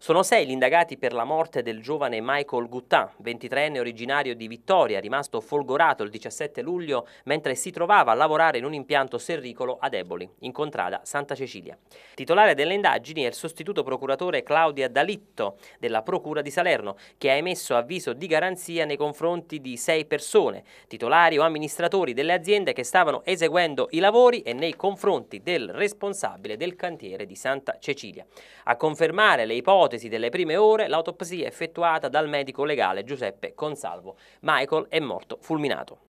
Sono sei gli indagati per la morte del giovane Michael Guttà, 23enne originario di Vittoria, rimasto folgorato il 17 luglio mentre si trovava a lavorare in un impianto serricolo ad Eboli, in contrada Santa Cecilia. Titolare delle indagini è il sostituto procuratore Claudia Dalitto della Procura di Salerno, che ha emesso avviso di garanzia nei confronti di sei persone, titolari o amministratori delle aziende che stavano eseguendo i lavori e nei confronti del responsabile del cantiere di Santa Cecilia. A confermare le ipotesi ipotesi delle prime ore, l'autopsia effettuata dal medico legale Giuseppe Consalvo. Michael è morto fulminato.